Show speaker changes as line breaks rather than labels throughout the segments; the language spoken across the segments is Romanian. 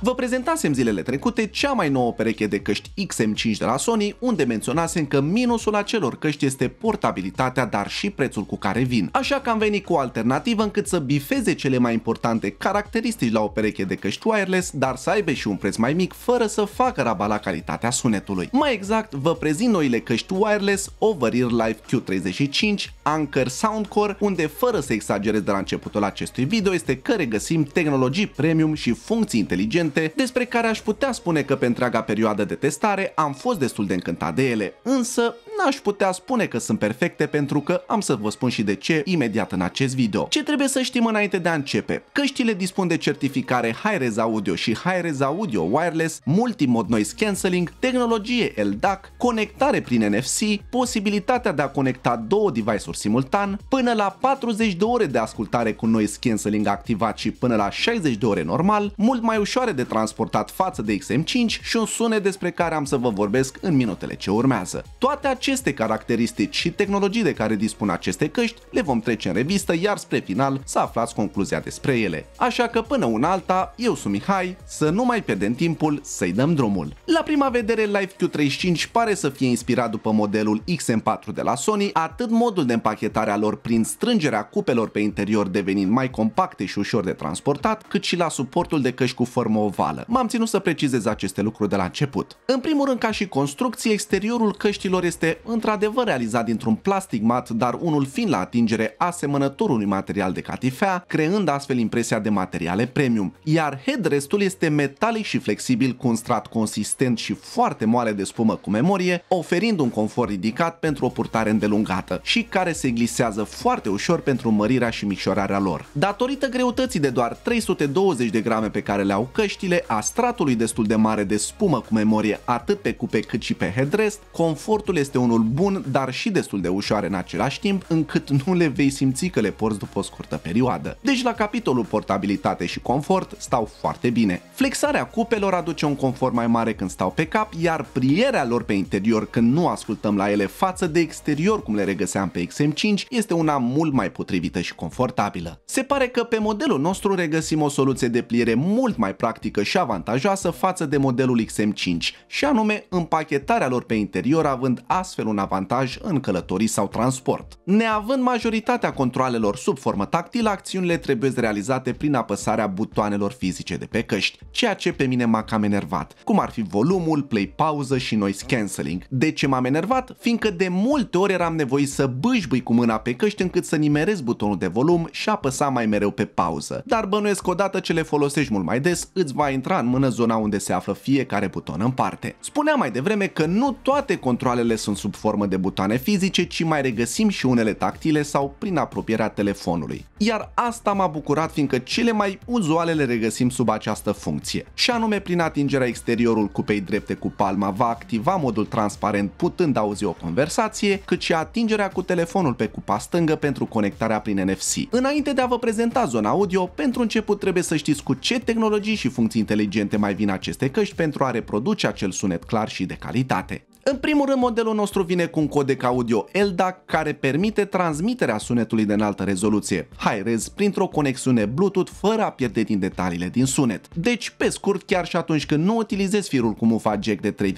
Vă prezentasem zilele trecute cea mai nouă pereche de căști XM5 de la Sony, unde menționasem că minusul acelor căști este portabilitatea, dar și prețul cu care vin. Așa că am venit cu o alternativă încât să bifeze cele mai importante caracteristici la o pereche de căști wireless, dar să aibă și un preț mai mic, fără să facă raba la calitatea sunetului. Mai exact, vă prezint noile căști wireless Overear Live Q35 Anchor Soundcore, unde fără să exagerez de la începutul acestui video este că regăsim tehnologii premium și funcții inteligente recente, despre care aș putea spune că pe întreaga perioadă de testare am fost destul de încântat de ele, însă n-aș putea spune că sunt perfecte pentru că am să vă spun și de ce imediat în acest video. Ce trebuie să știm înainte de a începe? Căștile dispun de certificare Hi-Res Audio și Hi-Res Audio Wireless, multimod noise cancelling, tehnologie LDAC, conectare prin NFC, posibilitatea de a conecta două device-uri simultan, până la 40 de ore de ascultare cu noise cancelling activat și până la 60 de ore normal, mult mai ușoare de transportat față de XM5 și un sunet despre care am să vă vorbesc în minutele ce urmează. Toate acestea aceste caracteristici și tehnologii de care dispun aceste căști le vom trece în revistă, iar spre final să aflați concluzia despre ele. Așa că până una alta, eu sunt Mihai, să nu mai pierdem timpul, să-i dăm drumul. La prima vedere, Life Q35 pare să fie inspirat după modelul XM4 de la Sony, atât modul de împachetare a lor prin strângerea cupelor pe interior devenind mai compacte și ușor de transportat, cât și la suportul de căști cu formă ovală. M-am ținut să precizez aceste lucruri de la început. În primul rând, ca și construcție, exteriorul căștilor este într-adevăr realizat dintr-un plastic mat, dar unul fiind la atingere asemănător unui material de catifea, creând astfel impresia de materiale premium. Iar headrestul este metalic și flexibil cu un strat consistent și foarte moale de spumă cu memorie, oferind un confort ridicat pentru o purtare îndelungată și care se glisează foarte ușor pentru mărirea și micșorarea lor. Datorită greutății de doar 320 de grame pe care le au căștile, a stratului destul de mare de spumă cu memorie atât pe cupe cât și pe headrest, confortul este un unul bun, dar și destul de ușoare în același timp, încât nu le vei simți că le porți după o scurtă perioadă. Deci la capitolul portabilitate și confort stau foarte bine. Flexarea cupelor aduce un confort mai mare când stau pe cap, iar prierea lor pe interior când nu ascultăm la ele față de exterior cum le regăseam pe XM5 este una mult mai potrivită și confortabilă. Se pare că pe modelul nostru regăsim o soluție de pliere mult mai practică și avantajoasă față de modelul XM5 și anume împachetarea lor pe interior având astfel astfel un avantaj în călătorii sau transport. Neavând majoritatea controalelor sub formă tactilă, acțiunile trebuie realizate prin apăsarea butoanelor fizice de pe căști, ceea ce pe mine m-a cam enervat, cum ar fi volumul, play pauză și noise cancelling. De ce m-am enervat? Fiindcă de multe ori eram nevoit să bâșbui cu mâna pe căști încât să nimerez butonul de volum și apăsa mai mereu pe pauză. Dar bănuiesc odată ce le folosești mult mai des, îți va intra în mână zona unde se află fiecare buton în parte. Spuneam mai devreme că nu toate controlele sunt sub formă de butoane fizice, ci mai regăsim și unele tactile sau prin apropierea telefonului. Iar asta m-a bucurat fiindcă cele mai uzuale le regăsim sub această funcție. Și anume prin atingerea exteriorul cupei drepte cu palma va activa modul transparent putând auzi o conversație, cât și atingerea cu telefonul pe cupa stângă pentru conectarea prin NFC. Înainte de a vă prezenta zona audio, pentru început trebuie să știți cu ce tehnologii și funcții inteligente mai vin aceste căști pentru a reproduce acel sunet clar și de calitate. În primul rând, modelul nostru vine cu un codec audio LDAC care permite transmiterea sunetului de înaltă rezoluție hi res printr-o conexiune Bluetooth fără a pierde din detaliile din sunet. Deci, pe scurt, chiar și atunci când nu utilizezi firul cu mufa jack de 3,5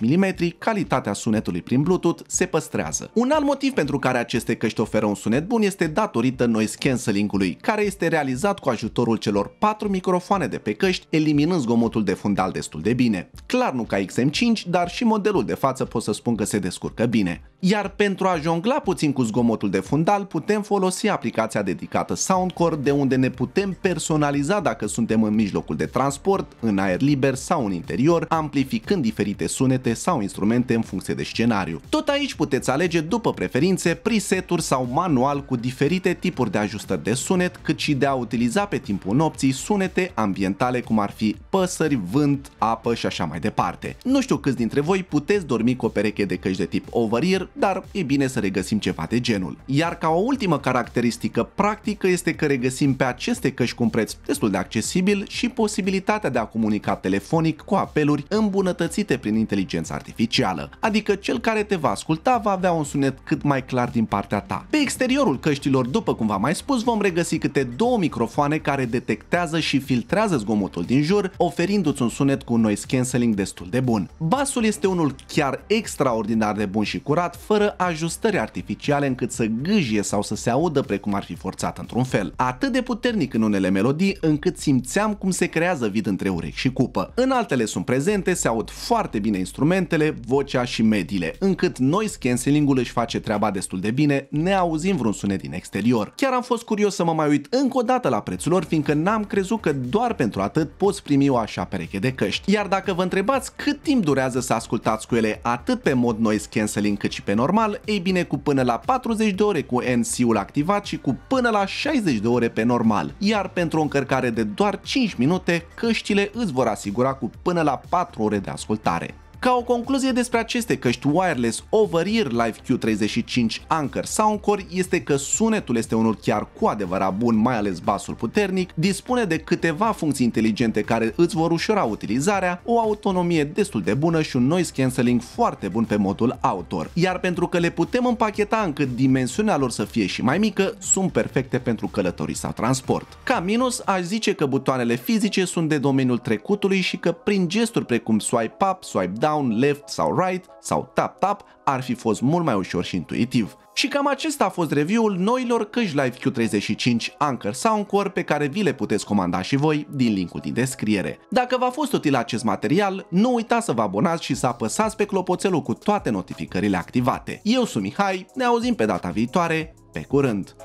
mm, calitatea sunetului prin Bluetooth se păstrează. Un alt motiv pentru care aceste căști oferă un sunet bun este datorită noise cancelling-ului, care este realizat cu ajutorul celor 4 microfoane de pe căști, eliminând zgomotul de fundal destul de bine. Clar nu ca XM5, dar și modelul de față față pot să spun că se descurcă bine. Iar pentru a jongla puțin cu zgomotul de fundal, putem folosi aplicația dedicată Soundcore, de unde ne putem personaliza dacă suntem în mijlocul de transport, în aer liber sau în interior, amplificând diferite sunete sau instrumente în funcție de scenariu. Tot aici puteți alege după preferințe preseturi sau manual cu diferite tipuri de ajustări de sunet, cât și de a utiliza pe timpul nopții sunete ambientale cum ar fi păsări, vânt, apă și așa mai departe. Nu știu câți dintre voi puteți dori dormi cu o pereche de căști de tip overear, dar e bine să regăsim ceva de genul. Iar ca o ultimă caracteristică practică este că regăsim pe aceste căști cu un preț destul de accesibil și posibilitatea de a comunica telefonic cu apeluri îmbunătățite prin inteligență artificială, adică cel care te va asculta va avea un sunet cât mai clar din partea ta. Pe exteriorul căștilor, după cum v-am mai spus, vom regăsi câte două microfoane care detectează și filtrează zgomotul din jur, oferindu-ți un sunet cu un noise cancelling destul de bun. Basul este unul chiar extraordinar de bun și curat, fără ajustări artificiale încât să gâjie sau să se audă precum ar fi forțat într-un fel. Atât de puternic în unele melodii încât simțeam cum se creează vid între urechi și cupă. În altele sunt prezente, se aud foarte bine instrumentele, vocea și mediile, încât noise cancelling-ul își face treaba destul de bine, ne auzim vreun sunet din exterior. Chiar am fost curios să mă mai uit încă o dată la prețul lor, fiindcă n-am crezut că doar pentru atât poți primi o așa pereche de căști. Iar dacă vă întrebați cât timp durează să ascultați cu ele datele atât pe mod noise cancelling cât și pe normal, ei bine cu până la 40 de ore cu NC-ul activat și cu până la 60 de ore pe normal, iar pentru o încărcare de doar 5 minute, căștile îți vor asigura cu până la 4 ore de ascultare. Ca o concluzie despre aceste căști wireless over-ear Live Q35 Anchor Soundcore este că sunetul este unul chiar cu adevărat bun, mai ales basul puternic, dispune de câteva funcții inteligente care îți vor ușura utilizarea, o autonomie destul de bună și un noise cancelling foarte bun pe modul outdoor. Iar pentru că le putem împacheta încât dimensiunea lor să fie și mai mică, sunt perfecte pentru călătorii sau transport. Ca minus, aș zice că butoanele fizice sunt de domeniul trecutului și că prin gesturi precum swipe up, swipe down, down, left sau right sau tap-tap ar fi fost mult mai ușor și intuitiv. Și cam acesta a fost review-ul noilor căști Live Q35 Anchor Soundcore pe care vi le puteți comanda și voi din linkul din descriere. Dacă v-a fost util acest material, nu uitați să vă abonați și să apăsați pe clopoțelul cu toate notificările activate. Eu sunt Mihai, ne auzim pe data viitoare, pe curând!